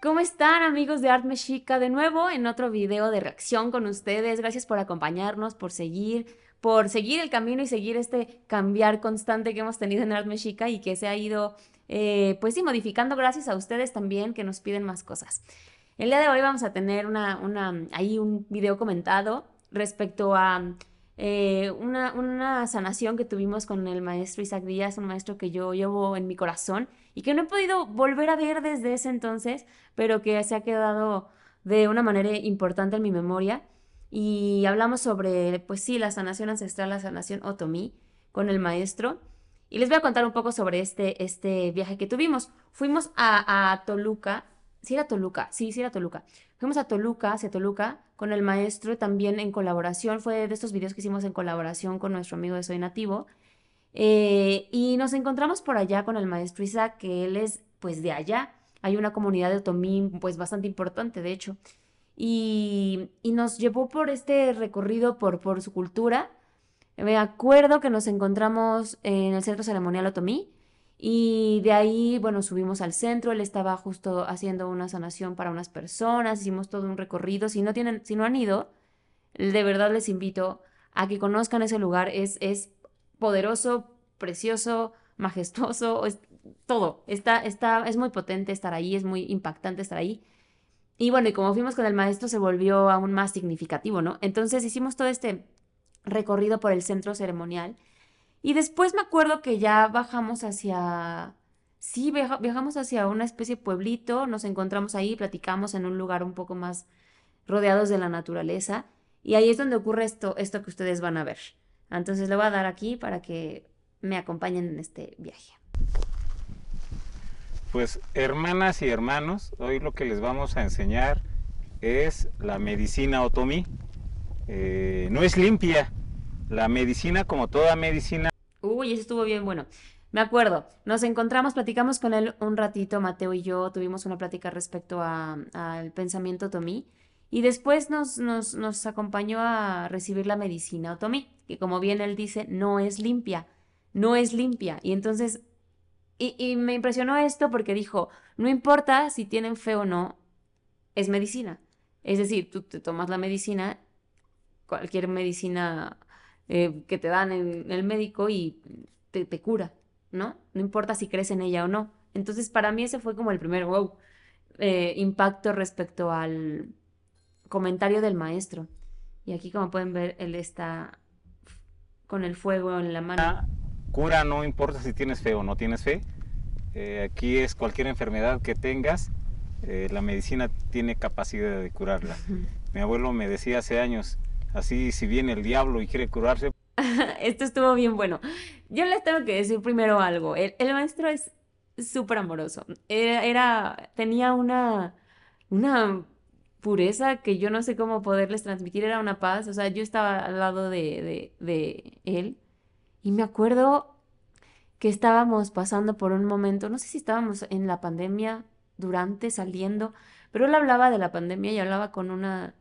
¿Cómo están amigos de Art Mexica? De nuevo en otro video de reacción con ustedes. Gracias por acompañarnos, por seguir, por seguir el camino y seguir este cambiar constante que hemos tenido en Art Mexica y que se ha ido, eh, pues sí, modificando gracias a ustedes también que nos piden más cosas. El día de hoy vamos a tener una, ahí un video comentado respecto a eh, una, sanación que tuvimos con el maestro Isaac Díaz, un maestro que yo llevo en mi corazón y que no he podido volver a ver desde ese entonces, pero que se ha quedado de una manera importante en mi memoria. Y hablamos sobre, pues sí, la sanación ancestral, la sanación otomí con el maestro. Y les voy a contar un poco sobre este, este viaje que tuvimos. Fuimos a, Toluca, ¿Sí era Toluca, sí, sí era Toluca. Fuimos a Toluca, hacia Toluca, con el maestro, también en colaboración, fue de estos videos que hicimos en colaboración con nuestro amigo de Soy Nativo. Eh, y nos encontramos por allá con el maestro Isaac, que él es pues de allá. Hay una comunidad de Otomí pues bastante importante, de hecho. Y, nos llevó por este recorrido por, por su cultura. Me acuerdo que nos encontramos en el Centro Ceremonial Otomí y de ahí, bueno, subimos al centro, él estaba justo haciendo una sanación para unas personas, hicimos todo un recorrido. Si no tienen, si no han ido, de verdad les invito a que conozcan ese lugar. Es, es poderoso, precioso, majestuoso, es todo. Está, está, es muy potente estar ahí, es muy impactante estar ahí. Y bueno, y como fuimos con el maestro, se volvió aún más significativo, ¿no? Entonces hicimos todo este recorrido por el centro ceremonial y después me acuerdo que ya bajamos hacia... Sí, viajamos hacia una especie de pueblito, nos encontramos ahí, platicamos en un lugar un poco más rodeados de la naturaleza. Y ahí es donde ocurre esto, esto que ustedes van a ver. Entonces le voy a dar aquí para que me acompañen en este viaje. Pues hermanas y hermanos, hoy lo que les vamos a enseñar es la medicina otomí. Eh, no es limpia, la medicina, como toda medicina. Uy, eso estuvo bien bueno. Me acuerdo, nos encontramos, platicamos con él un ratito, Mateo y yo tuvimos una plática respecto al pensamiento Tomí y después nos, nos, acompañó a recibir la medicina Tommy que como bien él dice, no es limpia, no es limpia. Y entonces, y, y me impresionó esto porque dijo, no importa si tienen fe o no, es medicina. Es decir, tú te tomas la medicina, cualquier medicina eh, que te dan en el médico y te, cura, ¿no? No importa si crees en ella o no. Entonces, para mí ese fue como el primer wow, eh, impacto respecto al comentario del maestro. Y aquí, como pueden ver, él está con el fuego en la mano. cura no importa si tienes fe o no tienes fe. Eh, aquí es cualquier enfermedad que tengas, la medicina tiene capacidad de curarla. Mi abuelo me decía hace años, Así si viene el diablo y quiere curarse. Esto estuvo bien bueno. Yo les tengo que decir primero algo. El, maestro es súper amoroso. Era, tenía una, una pureza que yo no sé cómo poderles transmitir. Era una paz. O sea, yo estaba al lado de él y me acuerdo que estábamos pasando por un momento, no sé si estábamos en la pandemia, durante, saliendo, pero él hablaba de la pandemia y hablaba con una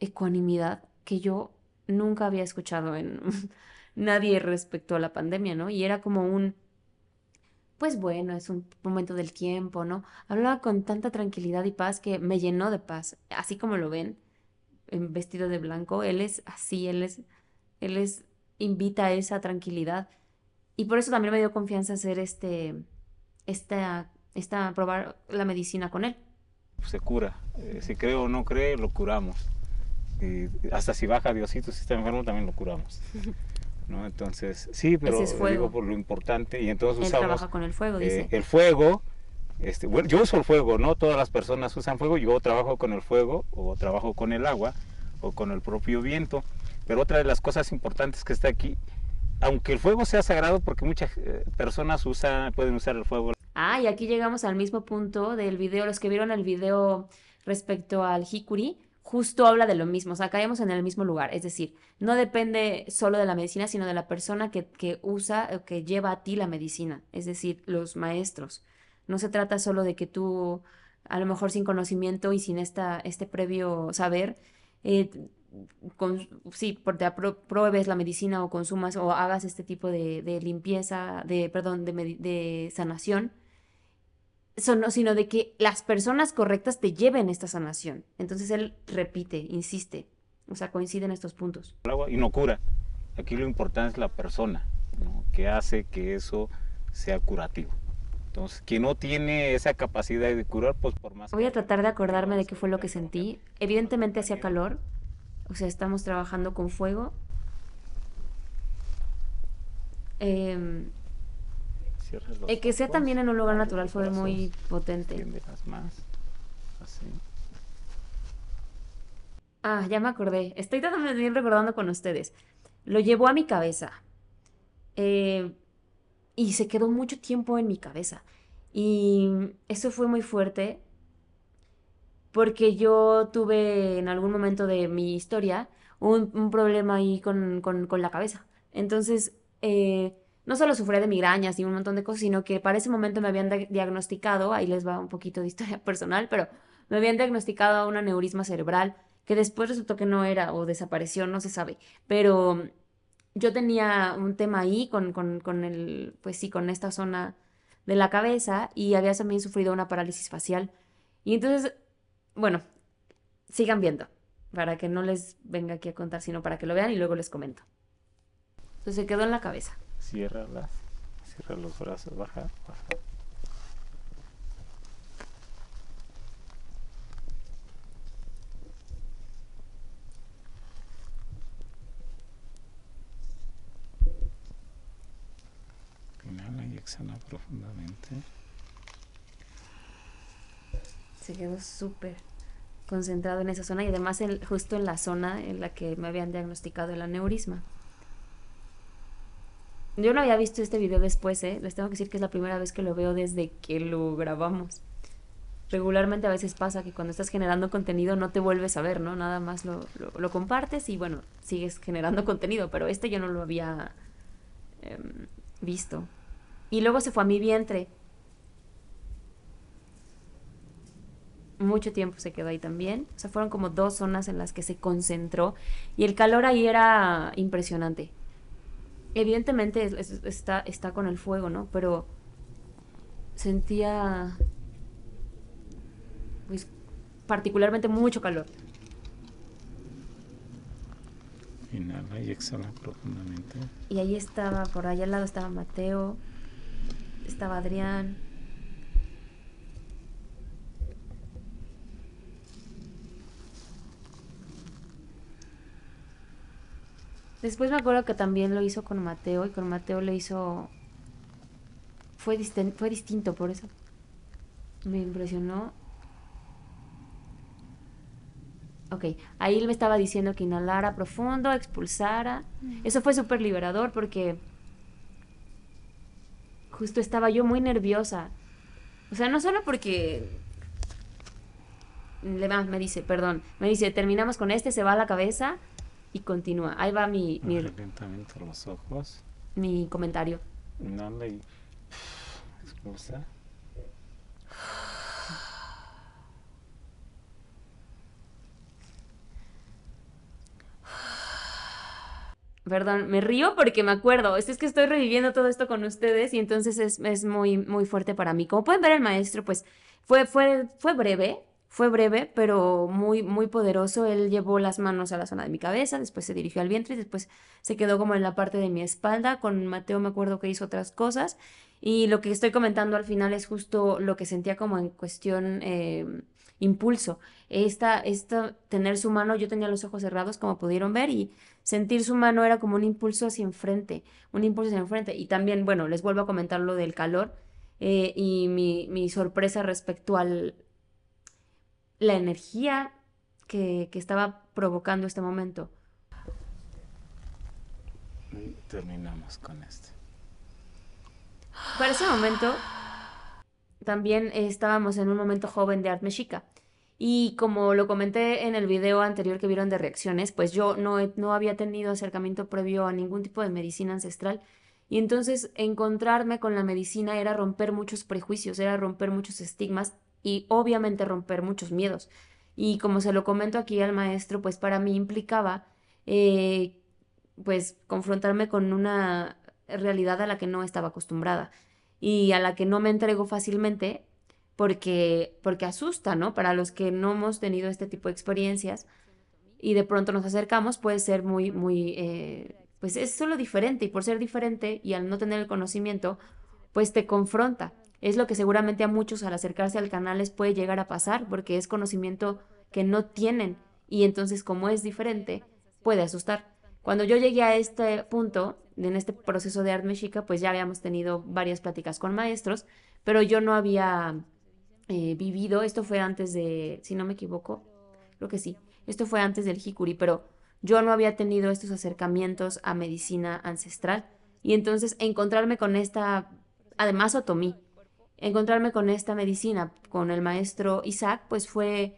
ecuanimidad que yo nunca había escuchado en nadie respecto a la pandemia, ¿no? Y era como un, pues bueno, es un momento del tiempo, ¿no? Hablaba con tanta tranquilidad y paz que me llenó de paz, así como lo ven, en vestido de blanco, él es así, él es, él es, invita a esa tranquilidad. Y por eso también me dio confianza hacer este, esta, esta, probar la medicina con él. Se cura, eh, si cree o no cree, lo curamos hasta si baja Diosito, si está enfermo, también lo curamos. ¿no? Entonces, sí, pero es por lo importante y entonces Él trabaja con el fuego, eh, dice. el fuego, este, yo uso el fuego, no todas las personas usan fuego, yo trabajo con el fuego o trabajo con el agua o con el propio viento, pero otra de las cosas importantes que está aquí, aunque el fuego sea sagrado, porque muchas eh, personas usan, pueden usar el fuego. Ah, y aquí llegamos al mismo punto del video, los que vieron el video respecto al hikuri justo habla de lo mismo, o sea, caemos en el mismo lugar, es decir, no depende solo de la medicina, sino de la persona que, usa o que lleva a ti la medicina, es decir, los maestros. No se trata solo de que tú, a lo mejor sin conocimiento y sin esta, este previo saber, eh, sí, te apruebes la medicina o consumas o hagas este tipo de, limpieza, de, perdón, de sanación, sino de que las personas correctas te lleven esta sanación. Entonces él repite, insiste, o sea, coinciden estos puntos. El agua y no cura. Aquí lo importante es la persona, que hace que eso sea curativo. Entonces, quien no tiene esa capacidad de curar, pues por más... Voy a tratar de acordarme de qué fue lo que sentí. Evidentemente hacía calor, o sea, estamos trabajando con fuego. Eh, el que sea también en un lugar natural fue muy potente. Ah, ya me acordé. Estoy también recordando con ustedes. Lo llevó a mi cabeza. Eh, y se quedó mucho tiempo en mi cabeza. Y eso fue muy fuerte porque yo tuve en algún momento de mi historia un, problema ahí con, la cabeza. Entonces, eh, no solo sufrí de migrañas y un montón de cosas, sino que para ese momento me habían diagnosticado, ahí les va un poquito de historia personal, pero me habían diagnosticado un aneurisma cerebral que después resultó que no era o desapareció, no se sabe, pero yo tenía un tema ahí con, con el, pues sí, con esta zona de la cabeza y había también sufrido una parálisis facial. Y entonces, bueno, sigan viendo, para que no les venga aquí a contar, sino para que lo vean y luego les comento. Entonces se quedó en la cabeza cierra las cierra los brazos baja baja inhala y exhala profundamente se quedó súper concentrado en esa zona y además justo en la zona en la que me habían diagnosticado el aneurisma. Yo no había visto este video después, ¿eh? Les tengo que decir que es la primera vez que lo veo desde que lo grabamos. Regularmente a veces pasa que cuando estás generando contenido no te vuelves a ver, ¿no? Nada más lo, compartes y bueno, sigues generando contenido, pero este yo no lo había em, visto. Y luego se fue a mi vientre. Mucho tiempo se quedó ahí también. O sea, fueron como dos zonas en las que se concentró y el calor ahí era impresionante evidentemente está, está con el fuego, ¿no? Pero sentía pues, particularmente mucho calor. Inhala y exhala profundamente. Y ahí estaba, por allá al lado estaba Mateo, estaba Adrián, Después me acuerdo que también lo hizo con Mateo y con Mateo le hizo... Fue, fue distinto por eso. Me impresionó. Ok, ahí él me estaba diciendo que inhalara profundo, expulsara. Mm. Eso fue súper liberador porque justo estaba yo muy nerviosa. O sea, no solo porque me dice, perdón, me dice, terminamos con este, se va a la cabeza, y continúa. Ahí va mi... mi los ojos. Mi comentario. Perdón, me río porque me acuerdo. Es que estoy reviviendo todo esto con ustedes y entonces es, muy, muy fuerte para mí. Como pueden ver, el maestro, pues fue, fue, fue breve, fue breve, pero muy, muy poderoso. Él llevó las manos a la zona de mi cabeza, después se dirigió al vientre y después se quedó como en la parte de mi espalda. Con Mateo me acuerdo que hizo otras cosas. Y lo que estoy comentando al final es justo lo que sentía como en cuestión eh, impulso. Esta, esta, tener su mano, yo tenía los ojos cerrados como pudieron ver y sentir su mano era como un impulso hacia enfrente, un impulso hacia enfrente. Y también, bueno, les vuelvo a comentar lo del calor eh, y mi sorpresa respecto al, la energía que, estaba provocando este momento. Terminamos con este. Para ese momento, también estábamos en un momento joven de Art Mexica. Y como lo comenté en el video anterior que vieron de reacciones, pues yo no, no había tenido acercamiento previo a ningún tipo de medicina ancestral. Y entonces encontrarme con la medicina era romper muchos prejuicios, era romper muchos estigmas y obviamente romper muchos miedos. Y como se lo comento aquí al maestro, pues para mí implicaba eh, pues confrontarme con una realidad a la que no estaba acostumbrada y a la que no me entrego fácilmente porque, porque asusta, ¿no? Para los que no hemos tenido este tipo de experiencias y de pronto nos acercamos puede ser muy, muy, eh, pues es solo diferente y por ser diferente y al no tener el conocimiento, pues te confronta es lo que seguramente a muchos al acercarse al canal les puede llegar a pasar, porque es conocimiento que no tienen y entonces como es diferente, puede asustar. Cuando yo llegué a este punto, en este proceso de Art Mexica, pues ya habíamos tenido varias pláticas con maestros, pero yo no había eh, vivido, esto fue antes de, si no me equivoco, creo que sí, esto fue antes del Hikuri, pero yo no había tenido estos acercamientos a medicina ancestral y entonces encontrarme con esta, además otomí, encontrarme con esta medicina, con el maestro Isaac, pues fue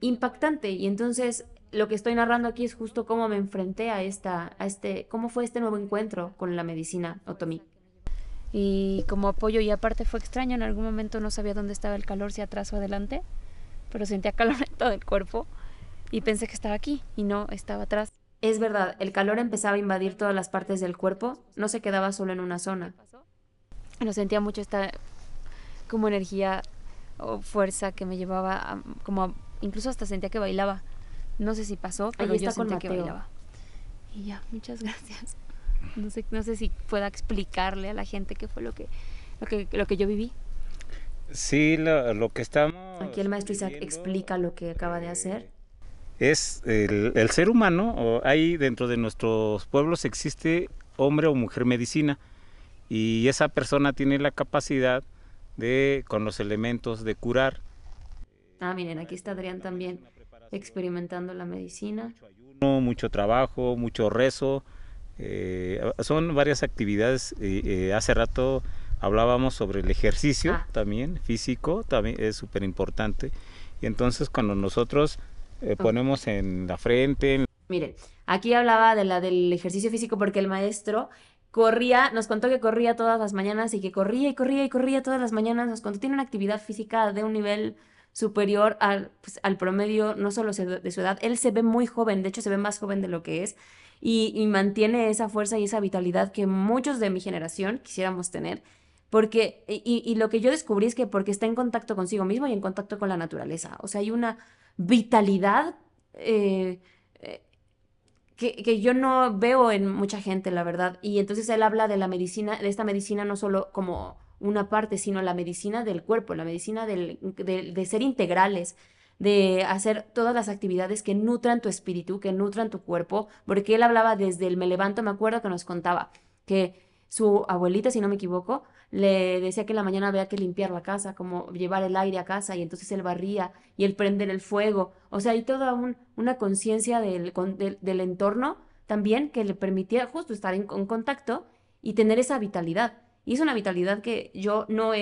impactante. Y entonces lo que estoy narrando aquí es justo cómo me enfrenté a esta, a este, cómo fue este nuevo encuentro con la medicina otomí. Y como apoyo, y aparte fue extraño, en algún momento no sabía dónde estaba el calor, si atrás o adelante, pero sentía calor en todo el cuerpo y pensé que estaba aquí y no estaba atrás. Es verdad, el calor empezaba a invadir todas las partes del cuerpo, no se quedaba solo en una zona. No sentía mucho esta como energía o fuerza que me llevaba como incluso hasta sentía que bailaba. No sé si pasó, pero yo sentía que bailaba. Y ya, muchas gracias. No sé, no sé si pueda explicarle a la gente qué fue lo que, lo que, lo que yo viví. Sí, lo, que estamos... Aquí el maestro Isaac explica lo que acaba de eh, hacer. Es el, ser humano, ahí dentro de nuestros pueblos existe hombre o mujer medicina y esa persona tiene la capacidad de, con los elementos de curar. Ah, miren, aquí está Adrián también experimentando la medicina. Mucho trabajo, mucho rezo. Eh, son varias actividades. Eh, eh, hace rato hablábamos sobre el ejercicio ah. también, físico, también es súper importante. Y entonces cuando nosotros ponemos en la frente... Miren, aquí hablaba de la del ejercicio físico porque el maestro corría, nos contó que corría todas las mañanas y que corría y corría y corría todas las mañanas, nos contó, tiene una actividad física de un nivel superior al, pues, al promedio, no solo de su edad, él se ve muy joven, de hecho se ve más joven de lo que es y, mantiene esa fuerza y esa vitalidad que muchos de mi generación quisiéramos tener. Porque, y, lo que yo descubrí es que porque está en contacto consigo mismo y en contacto con la naturaleza. O sea, hay una vitalidad eh, que, yo no veo en mucha gente, la verdad. Y entonces él habla de la medicina, de esta medicina no solo como una parte, sino la medicina del cuerpo, la medicina del, de, de ser integrales, de hacer todas las actividades que nutran tu espíritu, que nutran tu cuerpo, porque él hablaba desde el me levanto, me acuerdo que nos contaba que su abuelita, si no me equivoco, le decía que en la mañana había que limpiar la casa, como llevar el aire a casa, y entonces él barría y él prender el fuego. O sea, hay toda una conciencia del, entorno también que le permitía justo estar en, contacto y tener esa vitalidad. Y es una vitalidad que yo no,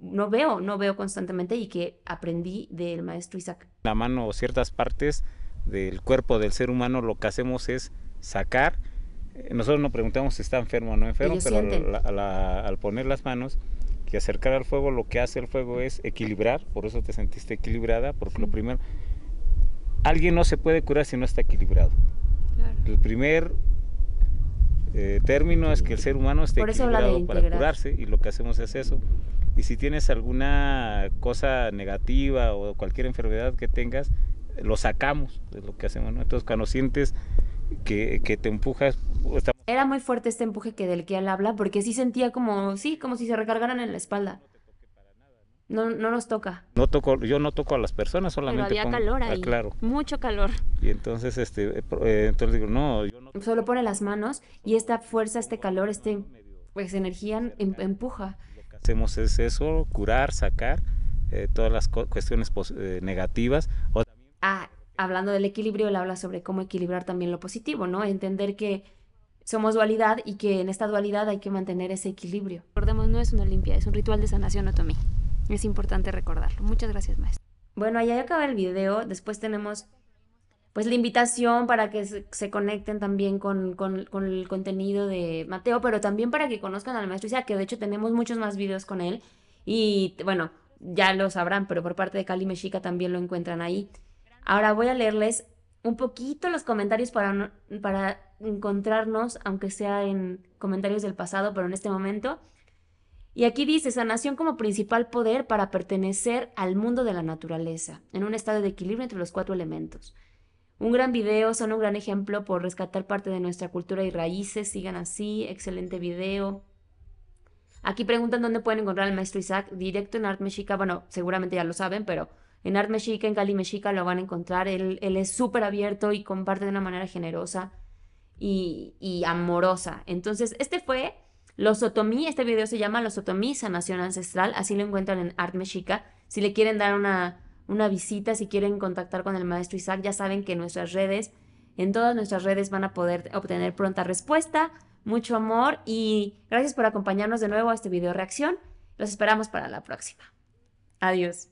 no veo, no veo constantemente y que aprendí del maestro Isaac. La mano o ciertas partes del cuerpo del ser humano lo que hacemos es sacar eh, nosotros no preguntamos si está enfermo o no enfermo, pero al poner las manos y acercar al fuego, lo que hace el fuego es equilibrar, por eso te sentiste equilibrada, porque lo primero, alguien no se puede curar si no está equilibrado. El primer eh, término es que el ser humano esté equilibrado para curarse y lo que hacemos es eso. Y si tienes alguna cosa negativa o cualquier enfermedad que tengas, lo sacamos, de lo que hacemos. Entonces cuando sientes que, que te empujas era muy fuerte este empuje que del que él habla, porque sí sentía como, sí, como si se recargaran en la espalda. No, no nos toca. No toco, yo no toco a las personas solamente. Pero había calor ahí. claro. Mucho calor. Y entonces, este, eh, eh, entonces digo, no, Solo pone las manos y esta fuerza, este calor, este, pues energía empuja. hacemos es eso, curar, sacar eh, todas las cuestiones negativas. Ah, hablando del equilibrio, él habla sobre cómo equilibrar también lo positivo, ¿no? Entender que somos dualidad y que en esta dualidad hay que mantener ese equilibrio. Recordemos, no es una limpia, es un ritual de sanación otomí. Es importante recordarlo. Muchas gracias, maestro. Bueno, ahí acaba el video. Después tenemos pues la invitación para que se, conecten también con, el contenido de Mateo, pero también para que conozcan al maestro Isaac, que de hecho tenemos muchos más videos con él. Y bueno, ya lo sabrán, pero por parte de Cali Mexica también lo encuentran ahí. Ahora voy a leerles un poquito los comentarios para, para encontrarnos, aunque sea en comentarios del pasado, pero en este momento. Y aquí dice, sanación como principal poder para pertenecer al mundo de la naturaleza, en un estado de equilibrio entre los cuatro elementos. Un gran video, son un gran ejemplo por rescatar parte de nuestra cultura y raíces, sigan así, excelente video. Aquí preguntan dónde pueden encontrar al maestro Isaac, directo en Art Mexica, bueno, seguramente ya lo saben, pero en Art Mexica, en Cali Mexica lo van a encontrar, él, él es súper abierto y comparte de una manera generosa y, amorosa. Entonces, este fue los otomí, este video se llama Los otomí, sanación ancestral, así lo encuentran en Art Mexica. Si le quieren dar una, una visita, si quieren contactar con el maestro Isaac, ya saben que en nuestras redes, en todas nuestras redes van a poder obtener pronta respuesta, mucho amor y gracias por acompañarnos de nuevo a este video reacción. Los esperamos para la próxima. Adiós.